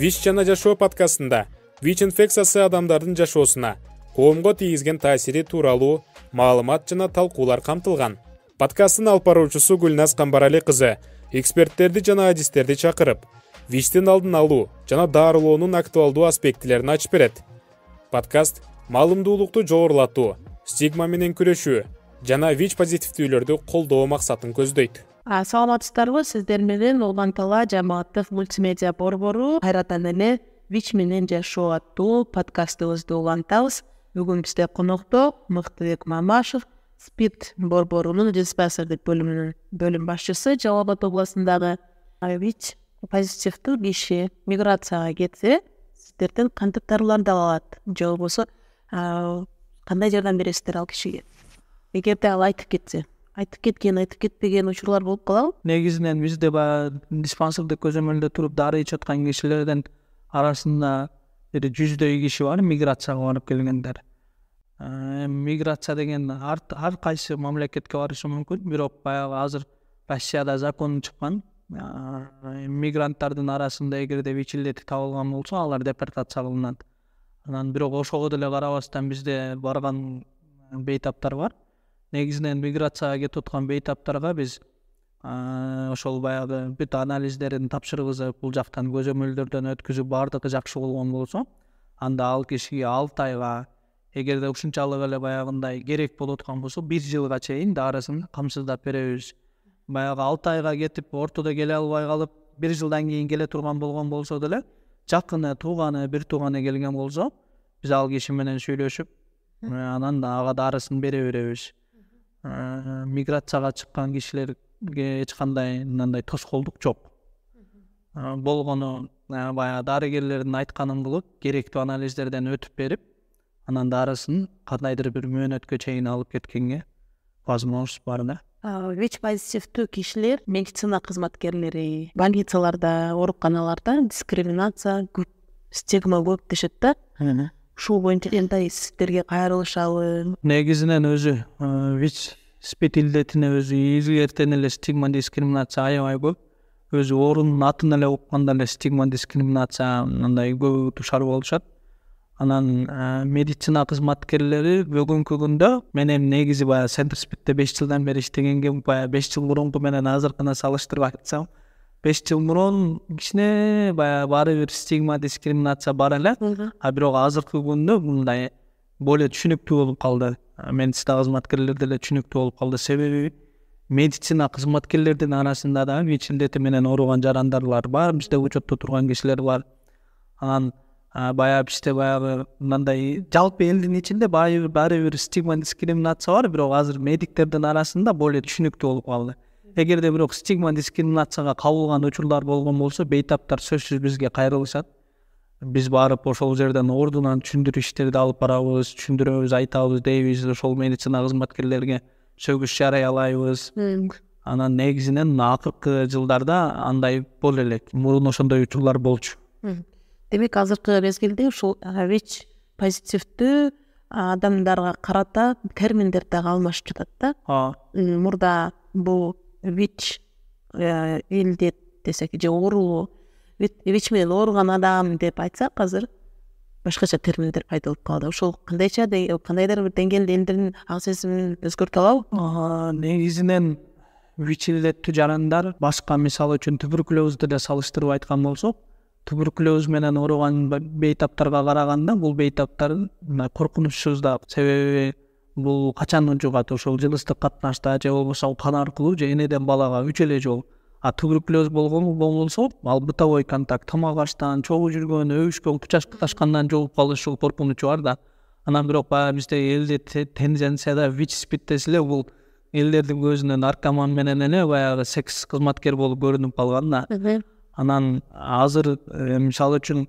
вич жана жашоо подкастында вич инфекциясы адамдардын жашоосуна коомго тийгизген таасири тууралуу маалымат жана талкуулар камтылган подкасттын алып баруучусу гүлназ камбарали кызы эксперттерди жана адистерди чакырып вичтин алдын алуу жана дарылоонун актуалдуу аспектилерин ачып берет подкаст маалымдуулукту жогорулатуу стигма менен күрөшүү жана вич позитивдүүлөрдү колдоо максатын көздөйт саламатсыздарбы сиздер менен улган талаа жамааттык мультимедиа борбору кайрадан эле вич менен жашоо аттуу подкастыбызды улантабыз бүгүн бизде конокто мыктыбек мамашев спид борборунун дпесрд бөлүмүнүн бөлүм башчысы жалал абад областындагы вич позитивдүү киши миграцияга кетсе сиздерден кантип дарыларды ала алат же болбосо кандай жардам бересиздер ал кишиге эгерде ал айтып кетсе айтып кеткен айтып кетпеген учурлар болуп калабы негизинен бизде баягы диспансердик көзөмөлдө туруп дары ичип аткан кишилерден арасында бир жүздөй киши бар миграцияга барып келгендер э, эми миграция деген ар кайсы мамлекетке барышы мүмкүн бирок баягы азыр россияда закон чыккан мигранттардын арасында эгерде вич илдети табылган болсо алар депортация кылынат анан бирок ошого деле карабастан бизде барган бейтаптар бар негизинен миграцияга кетип аткан бейтаптарга биз ошол баягы бүт анализдерин тапшыргызып бул жактан көзөмөлдөрдөн өткүзүп баардыгы жакшы болгон болсо анда ал кишиге алты айга эгерде ушунчалык эле баягындай керек болуп аткан болсо бир жылга чейин дарысын камсыздап беребиз баягы алты айга кетип ортодо келе албай калып бир жылдан кийин келе турган болгон болсо деле жакыны тууганы бир тууганы келген болсо биз ал киши менен сүйлөшүп анан ага даарысын бере беребиз Э, миграцияга чыккан кишилерге эч кандай ынндай тоскоолдук жок э, болгону э, баягы дарыгерлердин айтканын кылып керектүү анализдерден өтүп берип анан дарысын кандайдыр бир мөөнөткө чейин алып кеткенге возможность бар да вич позитивдүү кишилер медицина кызматкерлери больницаларда ооруканаларда дискриминация көп стегма көп дешет да ушул боюнча дай сиздерге кайрылышабы негизинен өзү вич спид илдетине өзү илгертен эле стигма дискриминация аябай көп өзү оорунун атын эле укканда эле стигма дискриминацияындай көбү дуушар болушат анан э, медицина кызматкерлери бүгүнкү күндө мен эми негизи баягы центр спидте беш жылдан бери иштегенге баягы беш жыл мурунку менен азыркыны салыштырып айтсам беш жыл мурун кичине баягы баары бир стигма дискриминация бар эле а бирок азыркы күндө мындай более түсінікті болып қалды медицина қызметкерлері де түшүнүктүү болуп қалды себеби медицина кызматкерлердин арасында да вечилдети менен ооруган жарандарлар бар бизде учетто турган кишилер бар анан баягы бизде баягы мындай жалпы элдин ичинде баары бир стигма дискриминация бар бирок азыр медиктердин арасында более түшүнүктүү болуп калды эгерде бирок стигма дискриминацияга кабылган учурлар болгон болсо бейтаптар сөзсүз бизге кайрылышат биз барып ошол жерден ордунан түшүндүрүү иштерди алып барабыз түшүндүрөбүз айтабыз дейбиз ошол медицина кызматкерлерине сөгүш жарыялайбыз анан негизинен мына акыркы жылдарда андай боло элек мурун ошондой учурлар болчу демек азыркы мезгилде ушул вич позитивдүү адамдарга карата терминдер дагы алмашып жатат да ооба мурда бул вич илдет э, десек же оорулуу менен ауырған адам деп айтса қазір башкача терминдер пайдаланып калды ошол кандайча кандайдыр бир деңгээлде элдердин ак сезимин өзгөртө алабы негизинен илдеттүү жарандар башка мисалы үчүн туберкулезди эле салыштырып айткан болсок туберкулез менен ооруган бейтаптарга караганда бул бейтаптар мындай коркунучсузда себеби бул качан жугат ошол жыныстык катнашта же болбосо кан аркылуу же энеден балага үч эле жол а туберкулез болгонболсо ал бытовой контакт тамак аштан чогуу жүргөн өбүшкөн кучакташкандан жоуп калышы коркунучу бар да анан бирок баягы бизде элде тенденцияда вич спид десе эле бул элдердин көзүнө наркоман менен эле баягы секс кызматкер болуп көрүнүп калган да анан азыр э, мисалы үчүн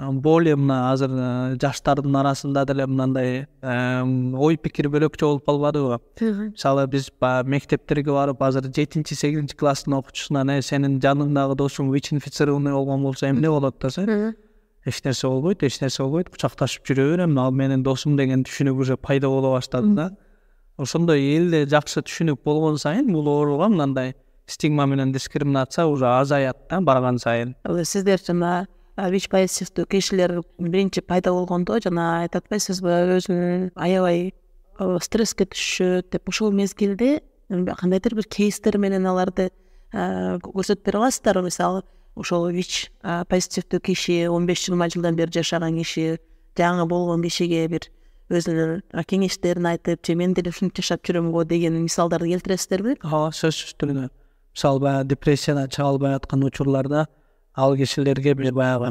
более мына азыр э, жаштардын арасында деле мынндай ой пикир бөлөкчө болуп калбадыбы мисалы биз баягы мектептерге барып азыр жетинчи сегизинчи класстын окуучусунан эй сенин жаныңдагы досуң вич инфицированный болгон болсо эмне болот десе эч нерсе болбойт эч нерсе болбойт кучакташып жүрө берем ал менин досум деген түшүнүк уже пайда боло баштады да ошондой элде жакшы түшүнүк болгон сайын бул ооруга мынндай стигма менен дискриминация уже азаят да барган сайын сиздерч вич позитивдүү кишилер биринчи пайда болгондо жана айтып атпайсызбы өзүн аябай стресске түшүшөт деп ошол мезгилде кандайдыр бир кейстер менен аларды көрсөтүп бере аласыздарбы мисалы ошол вич позитивдүү киши он беш жыйырма жылдан бери жашаган киши жаңы болгон кишиге бир өзүнүн кеңештерин айтып же мен деле ушинтип жашап жүрөм го деген мисалдарды келтиресиздерби ооба сөзсүз түрдө мисалы баягы депрессиядан чыга албай аткан учурларда ал кишилерге бир баягы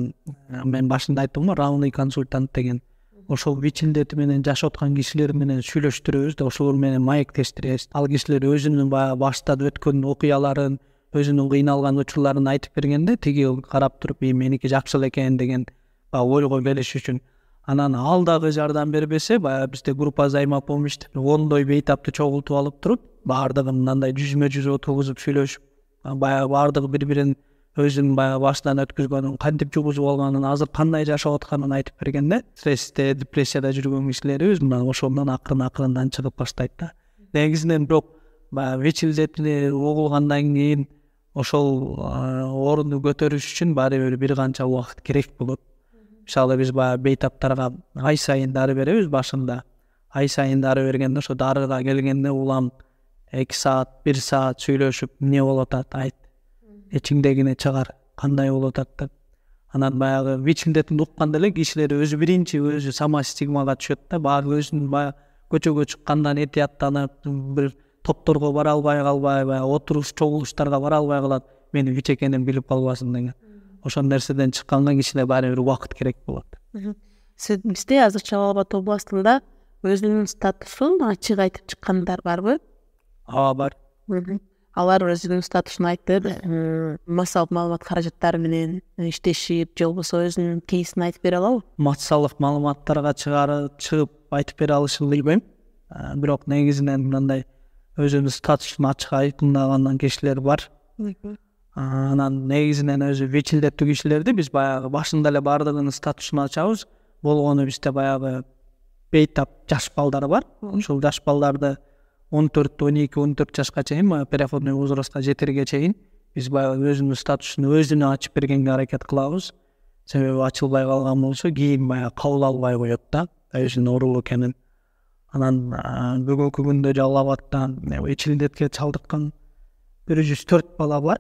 мен башында айттым го равный консультант деген ошол вичилдети менен жашап аткан кишилер менен сүйлөштүрөбүз да ошолор менен маектештиребиз ал кишилер өзүнүн баягы баштан өткөн окуяларын өзүнүн кыйналган учурларын айтып бергенде тиги карап туруп и меники жакшы эле экен деген баягы ойго келиш үчүн анан ал дагы жардам бербесе баягы бизде группа взаимопомощь деп ондой бейтапты чогултуп алып туруп баардыгы мындай жүзмө жүз отургузуп сүйлөшүп баягы баардыгы бири бирин өзінің баяғы басынан өткізгенін қантип жүргізіп алғанын азыр қандай жашап жатқанын айтып берген да стрессте депрессияда жүрген кісілер өзі мына ошондон акырын ақырындан чыгып баштайт да негизинен бирок баягы вечилдетине угулгандан кийин ошол орунду көтөрүш үчүн баары бир бир канча убакыт керек болот мисалы биз баягы бейтаптарга ай сайын дары беребиз башында ай сайын дары бергенде ошо дарыга келгенде улам эки саат бир саат сүйлөшүп эмне болуп атат ичиңдегини чыгар кандай болуп атат деп анан баягы вич илдетин укканда эле кишилер өзү биринчи өзү самостигмага түшөт да баягы өзүнүн баягы көчөгө чыккандан этияттанып бир топторго бара албай калбай баягы отуруш чогулуштарга бара албай калат менин вич экеним билип калбасын деген ошол нерседен чыкканга кичине баары бир убакыт керек болот бизде азыр жалал абад областында өзүнүн статусун ачык айтып чыккандар барбы ооба бар алар өзүнүн статусун айтты массалык маалымат каражаттары менен иштешип же болбосо өзүнүн кейсин айтып бере алабы массалык маалыматтарга чыгарып чыгып айтып бере алышын билбейм бирок негизинен мындай өзүнүн статусун ачык айкындагандан кишилер бар анан негизинен өзү вечилдеттүү кишилерди биз баягы башында эле баардыгынын статусун ачабыз болгону бизде баягы бейтап жаш балдар бар ушул жаш балдарды он он эки он төрт жашка чейин баягы переходный возрастка жетерге чейин биз баягы өзүнүн статусун өзүнө ачып бергенге аракет кылабыз себеби ачылбай калган болсо кийин баягы кабыл албай коет да өзүнүн оорулуу экенин анан бүгүнкү күндө жалал абадда ичилдетке э, чалдыккан бир жүз төрт бала бар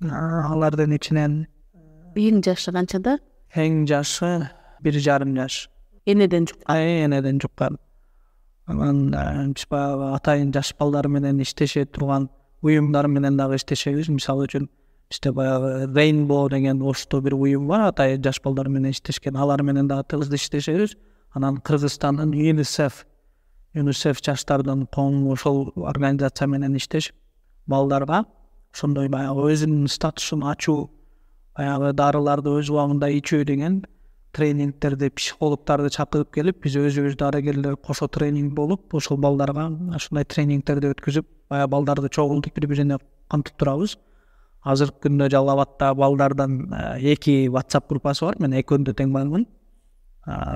алардын ичинен эң жашы канчада эң жашы бир жарым жаш энеден жуккан энеден жуккан анан э, биз баягы атайын жаш балдар менен иштеше турган уюмдар менен дагы иштешебиз мисалы үчүн бизде баягы рейнбо деген ошто бир уюм бар атайын жаш балдар менен иштешкен алар менен дагы тыгыз иштешебиз анан кыргызстандын юнисеф юнисеф жаштардын коому ошол организация менен иштешип балдарга ошондой баягы өзүнүн статусун ачуу баягы дарыларды өз убагында ичүү деген тренингтерде психологтарды шақырып келіп біз өзіміз дарыгерлер кошо тренинг болуп ошол балдарга ушундай тренингтерди өткүзүп баягы балдарды чогултуп бири бирине камтып турабыз азыркы күндө жалал абадта балдардан эки whatsapp группасы бар мен экөөнү да тең бармын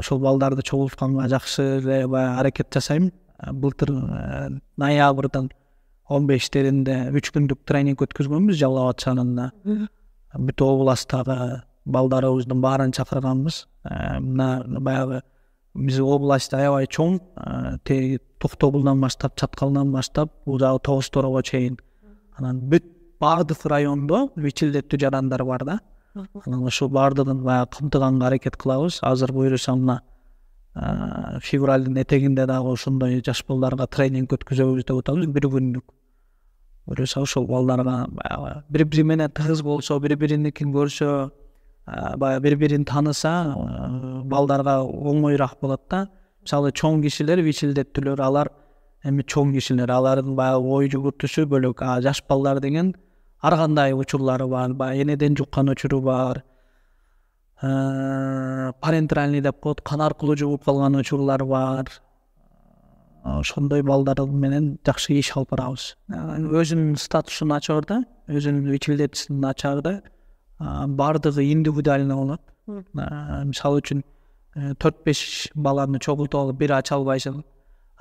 ошол балдарды чогултканга жакшы эле баягы аракет жасайм былтыр ноябрдын он бештеринде үч күндүк тренинг өткөзгөнбүз жалал абад шаарында бүт областтагы балдарыбыздын баарын чакырганбыз мына баягы биз область аябай чоң тиги токтогулдан баштап чаткалдан баштап бул жагы тогуз торого чейин анан бүт баардык райондо мичилдеттүү жарандар бар да анан ошол баардыгын баягы камтыганга аракет кылабыз азыр буюрса мына февралдын этегинде дагы ошондой жаш балдарга тренинг өткөзөбүз деп атабыз бир күндүк буюрса ошол балдарга баягы бири бири менен тыгыз болсо бири бириникин көрсө баягы бири бирин тааныса балдарга оңоюраак болот да мисалы чоң кишилер вичилдеттүүлөр алар эми чоң кишилер алардын баягы ой жүгүртүүсү бөлөк а жаш балдар деген ар кандай учурлары бар баягы энеден жуккан учуру бар парентеральный деп коет кан аркылуу жугуп калган учурлар бар ошондой балдар менен жакшы иш алып барабыз өзүнүн статусу начар да өзүнүн вичилдетүүсү начар да баардыгы индивидуально болот мисалы үчүн төрт беш баланы чогултуп алып бири ача албайсың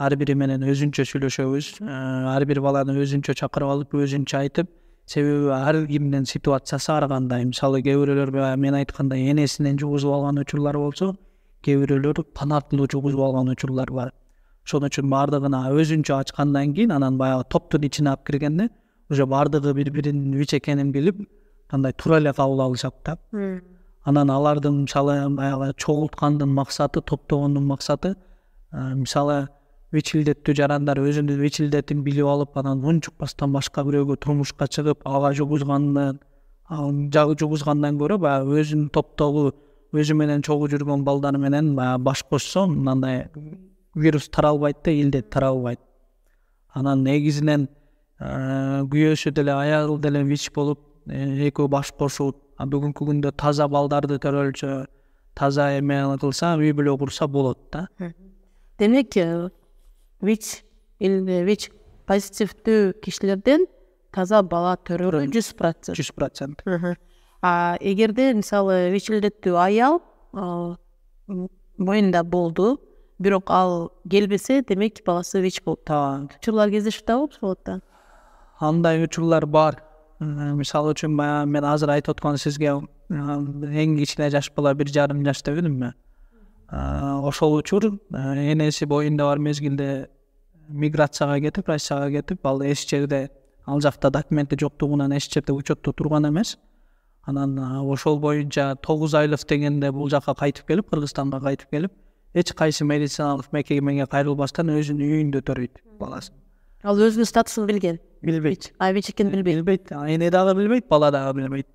ар бири менен өзүнчө сүйлөшөбүз ар бир баланы өзүнчө чакырып алып өзүнчө айтып себеби ар кимдин ситуациясы ар кандай мисалы кээ бирөөлөр баягы мен айткандай энесинен жугузуп алган учурлар болсо кээ бирөөлөр панартылуу жугузуп алган учурлар бар ошон үчүн баардыгына өзүнчө ачкандан кийин анан баягы топтун ичине алып киргенде уже баардыгы бири биринин вич экенин билип андай туура эле кабыл алышат да анан алардын мисалы баягы чогулткандын максаты топтогондун максаты э, мисалы вечилдеттүү жарандар өзүнүн вечилдетин билип алып анан унчукпастан башка бирөөгө турмушка чыгып ага жугузгандан жугузгандан көрө баягы өзүнүн топтогу өзү менен чогуу жүргөн балдар менен баягы баш кошсо мындай вирус таралбайт да илдет таралбайт анан негизинен э, күйөөсү деле аялы деле вич болуп экөө басып кошуп а бүгүнкү күндө таза балдарды төрөлсө таза эме кылса үй бүлө курса болот да демек вич вич позитивдүү кишилерден таза бала төрөө жүз процент жүз процент эгерде мисалы вичилдеттүү аял моюнда болду бирок ал келбесе демек баласы вич болуп ооба учурлар кездешип атабы ошол да андай учурлар бар мен азыр айтып аткан сизге эң кичине жаш бала бир жарым жаш дебедимби ошол учур энеси боюнда бар мезгилде миграцияга кетип россияга кетип ал эч жерде ал жакта документи жоктугунан эч жерде учетто турган эмес. Анан ошол боюнча тогуз айлык дегенде бул жака кайтып келип, Кыргызстанга кайтып келип, эч кайсы медициналык мекемеге кайрылбастан өзүнүн үйүндө төрөйт баласын. Alıyoruz Gustavsson Bilgin. Bilbeyt. Ayvecikin Bilbeyt. Bilbeyt. Aynen dağ Bilbeyt, bala dağ Bilbейт.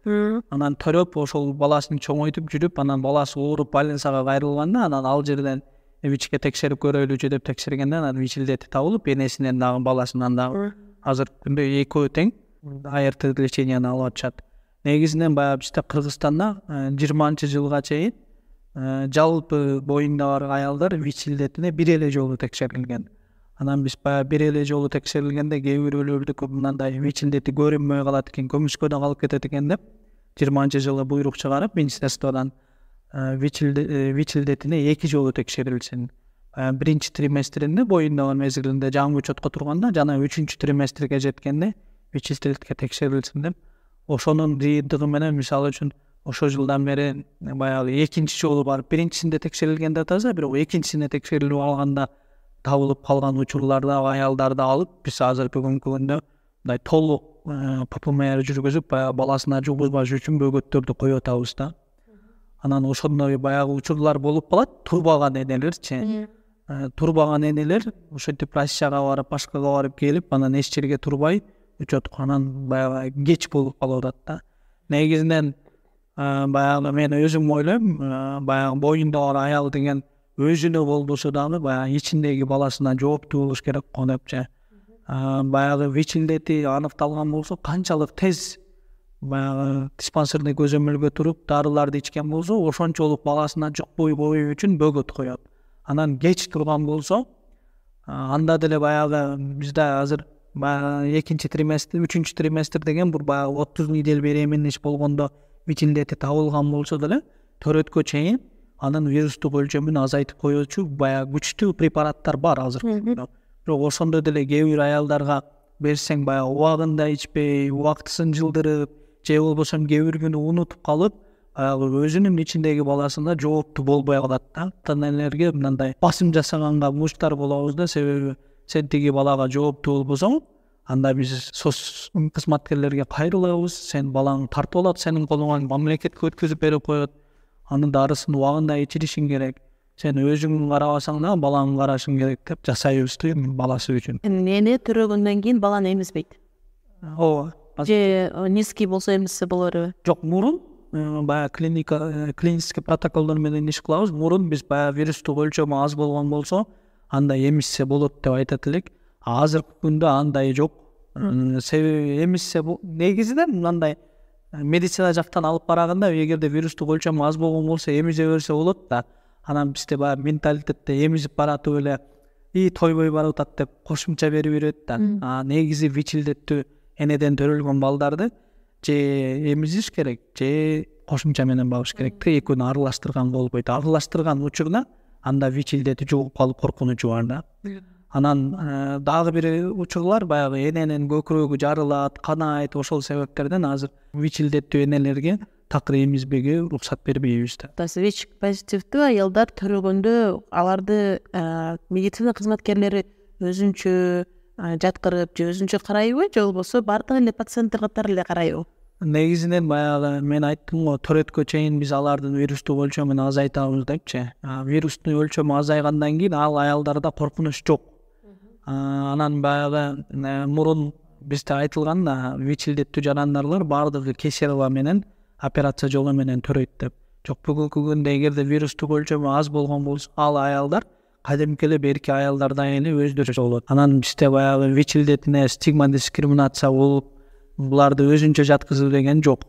Анан төрөп ошол баласын чоңойтуп жүрүп, анан баласы ооруп больницага кайрылганда, анан ал жерден вичке текшерип көрөлүчү деп текшергенде анан вичилдети табылып, энесинен дагы баласынан дагы азыркы күндө экөө тең арт леченияны алып атышат. Негизинен баягы бизде Кыргызстанда 20 жылга чейин жалпы боюнда бар аялдар вичилдетине бир эле жолу текшерилген анан биз баягы бир эле жолу текшерилгенде кээ бирөөлөрдүкү мындай мичилдети көрүнмөй калат экен көмүшкөдө калып кетет экен деп жыйырманчы жылы буйрук чыгарып министерстводон вичилдетине эки жолу текшерилсин биринчи триместринде боюндаган мезгилинде жаңы учетко турганда жана үчүнчү триместрге жеткенде вичилдетке текшерилсин деп ошонун жыйынтыгы менен мисалы үчүн ошол жылдан бери баягы экинчи жолу барып биринчисинде текшерилгенде таза бирок экинчисине текшерилип алганда табылып қалған учурларды аялдарды алып біз азыр бүгінгі күндө мындай толук э, ппмр жүргүзүп баягы баласына жугузбаш үчүн бөгөттөрдү коюп атабыз да анан ошондой баягы учурлар болуп калат турбаган энелерчи э, турбаган энелер ошентип россияга барып башкага барып келип анан эч жерге турбай учетко анан баягы кеч болуп калып атат да негизинен э, баягы мен өзүм ойлойм баягы боюндагы аял деген өзүнө болбосо дагы баягы ичиндеги баласына жооптуу болуш керек го депчи ә, баягы баягы вичилдети аныкталган болсо канчалык тез баягы диспансерный көзөмөлгө туруп дарыларды ичкен болсо ошончолук баласына жукпай коюу үчүн бөгөт коет анан кеч турган болсо ә, анда деле баягы бизде азыр баягы экинчи триместр үчүнчү триместр деген бул баягы отуз недель беременность болгондо вичилдети табылган болсо деле төрөткө чейин анын вирустук өлчөмүн азайтып коюучу баягы күчтүү препараттар бар азыр күндө бирок ошондо деле кээ бир аялдарга берсең баягы убагында ичпей убактысын жылдырып же болбосо кээ бир күнү унутуп калып баягы өзүнүн ичиндеги баласына жооптуу болбой калат да ата энелерге мындай басым жасаганга муштар болобуз да себеби сен тиги балага жооптуу болбосоң анда биз соц кызматкерлерге кайрылабыз сенин балаң тартып алат сенин колуңан мамлекетке өткөзүп берип коет анын дарысын убагында ичиришиң керек сен өзүңдү карабасаң да балаңды карашың керек деп жасайбызды баласы үчүн эне төрөгөндөн кийин баланы эмизбейт ооба же низкий болсо эмизсе боло береби жок мурун э, баягы клиника э, клинический протоколдор менен иш кылабыз мурун биз баягы вирустук өлчөмү аз болгон болсо анда эмизсе болот деп айтат элек азыркы күндө андай жок себеби эмизсе негизинен мындай медицина жактан алып караганда эгерде вирустук өлчөмү аз болгон болсо эмизе берсе болот да анан бизде баягы менталитетте эмизип баратып эле ии тойбой барып атат деп кошумча берип ийрет да а негизи вич илдеттүү энеден төрөлгөн балдарды же эмизиш керек же кошумча менен багыш керек да экөөнү аралаштырганга болбойт аралаштырган учурда анда вич илдети жугуп калуу коркунучу бар да анан дагы бир учурлар баягы эненин көкүрөгү жарылат кан айт ошол себептерден азыр вичилдеттүү энелерге такыр эмизбеге уруксат бербейбиз да тазабеч позитивдүү аялдар төрөгөндө аларды медицина кызматкерлери өзүнчө жаткырып же өзүнчө карайбы же болбосо баардык эле пациенттер катары эле карайбы негизинен баягы мен айттым го төретке чейин биз алардын вирустук өлчөмүн азайтабыз депчи вирустун өлчөмү азайгандан кийин ал аялдарда коркунуч жок анан баягы мурун бизде e, айтылган вичилдеттүү жарандарлар баардыгы кесарево менен операция жолу менен төрөйт деп жок бүгүнкү күндө эгерде вирустук өлчөмү аз болгон болсо ал аялдар кадимки эле берки аялдардай эле өздөрү болот анан бизде баягы вичилдетине стигма дискриминация болуп буларды өзүнчө жаткызуу деген жок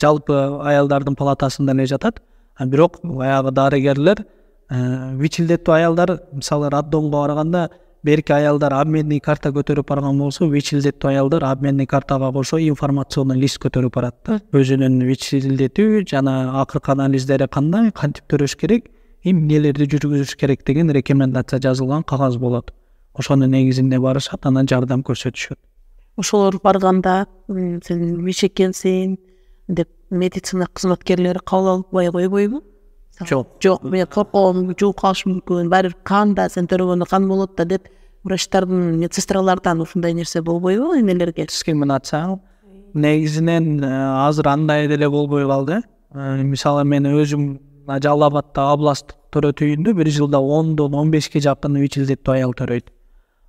жалпы аялдардын палатасында эле жатат бирок баягы дарыгерлер ә, вичилдеттүү аялдар мисалы роддомго барганда берки аялдар обменный карта көтөрүп барган болсо вичилдетүү аялдар обменный картага кошо информационный лист көтөрүп барат да өзүнүн вичилдетүү жана акыркы анализдери кандай кантип төрөш керек эмнелерди жүргүзүш керек деген рекомендация жазылган кагаз болот ошонун негизинде барышат анан жардам көрсөтүшөт ошолор барганда сен вич экенсиң деп медицина кызматкерлери кабыл албай койбойбу жок жок мен корккоум жууп калышы мүмкүн баары бир кан да сен төрөгөндө кан болот да деп врачтардын медсестралардан ушундай нерсе болбойбу энелерге дискриминация негизинен э, азыр андай деле болбой калды э, мисалы мен өзүм жалал абадта областтык төрөт үйүндө бир жылда ондон он бешке жакын вич илдеттүү аял төрөйт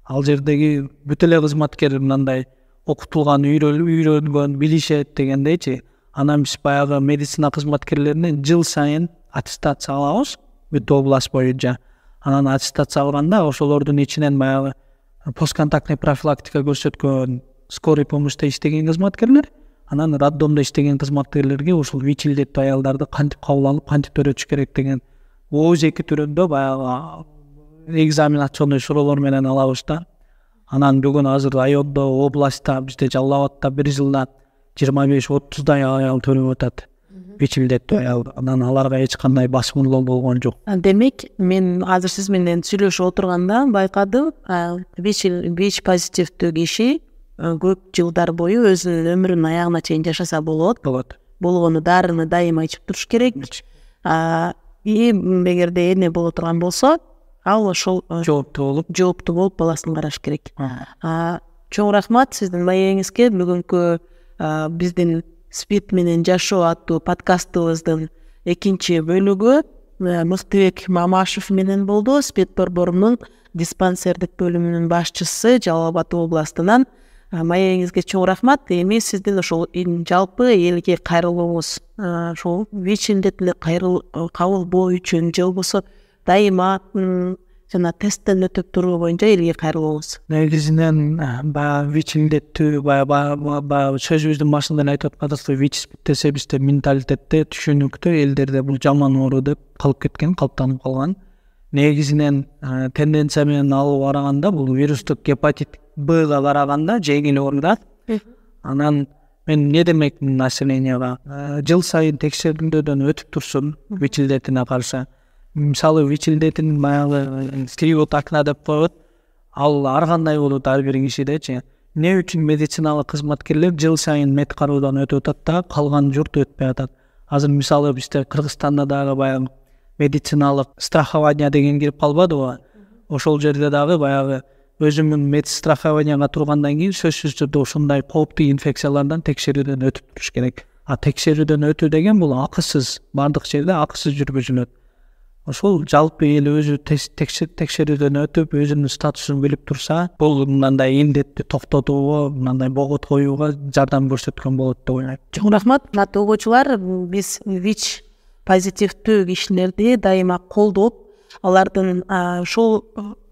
ал жердеги бүт эле кызматкер мынндай окутулган үйрөнгөн билишет дегендейчи анан биз баягы медицина кызматкерлерине жыл сайын аттестация алабыз бүт область боюнча анан аттестация алганда ошолордун ичинен баягы постконтактный профилактика көрсөткөн скорый помощьта иштеген кызматкерлер анан роддомдо иштеген кызматкерлерге ушул вич илдеттүү аялдарды кантип кабыл алып кантип төрөтүш керек деген ооз эки түрүндө баягы экзаменационный суроолор менен алабыз да анан бүгүн азыр райондо областта бизде жалал абадта бир жылда жыйырма беш отуздай аял төрөп атат вилдетүү ал анан аларга эч кандай басмымлоо болгон жок демек мен азыр сиз менен сүйлөшүп отурганда байкадым вич позитивдүү киши көп жылдар бою өзүнүн өмүрүн аягына чейин жашаса болот болот болгону дарыны дайыма ичип туруш керек и эгерде эне боло турган болсо ал ошолпболу жооптуу болуп баласын караш керек чоң рахмат сиздин маегиңизге бүгүнкү биздин спид менен жашоо аттуу подкастыбыздын экинчи бөлүгү э, мыктыбек мамашев менен болду спид борборунун диспансердик бөлүмүнүн башчысы жалал абад областынан э, маегиңизге чоң рахмат эми сиздин ошол жалпы элге кайрылууңуз ушул э, вич илдетине кабылбоо үчүн же болбосо дайыма жана тесттен өтүп туруу боюнча элге кайрылуубуз негизинен баягы вич баягы баягы сөзүбүздүн башында эле айтып атканбыз вич десе бизде менталитетте түшүнүктө элдерде бул жаман оору деп калып кеткен калыптанып калган негизинен тенденция менен алып караганда бул вирустук гепатит бга караганда жеңил оору да анан мен эмне демекмин населенияга жыл сайын текшерүүлөрдөн өтүп турсун илдетине каршы мысалы вечеринетін баягы стерео так деп коет ал ар кандай болот ар бир кишидечи эмне үчүн медициналык кызматкерлер жыл сайын кароодон өтүп атат да калган журт өтпөй атат азыр мисалы бизде кыргызстанда дагы баягы медициналык страхование деген кирип калбадыбы ошол жерде дагы баягы мед медстрахованияга тургандан кийин сөзсүз түрдө ушундай кооптуу инфекциялардан текшерүүдөн өтүп туруш керек а текшерүүдөн өтүү деген бул акысыз баардык жерде акысыз жүргүзүлөт ошол жалпы эл өзү текшерүүдөн өтүп өзүнүн статусун билип турса бул мынндай илдетти токтотууга мынндай богот коюуга жардам көрсөткөн болот деп ойлойм чоң рахмат урматтуу огуучулар биз вич позитивдүү кишилерди дайыма колдоп алардын ушул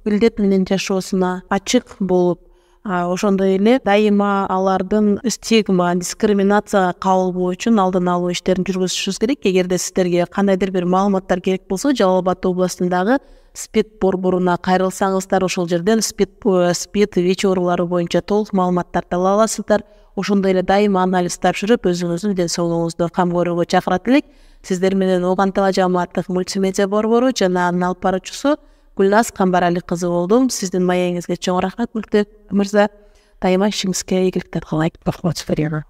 илдет менен жашоосуна ачык болуп ошондой эле дайыма алардын стигма дискриминацияга кабылбоо үчүн алдын алуу иштерин жүргүзүшүбүз керек эгерде сиздерге кандайдыр бир маалыматтар керек болсо жалал абад областындагы спид борборуна кайрылсаңыздар ошол жерден спид э, спид вич оорулары боюнча толук маалыматтарды ала аласыздар ошондой эле дайыма анализ тапшырып өзүңүздүн ден соолугуңузду кам көрүүгө чакырат элек сиздер менен оган жамааттык мультимедиа борбору жана анын алып баруучусу гүлназ қызы болдым сіздің маяңызға чоң рахмет мүлтек мырза тайма ішіңізге игіліктер қалайық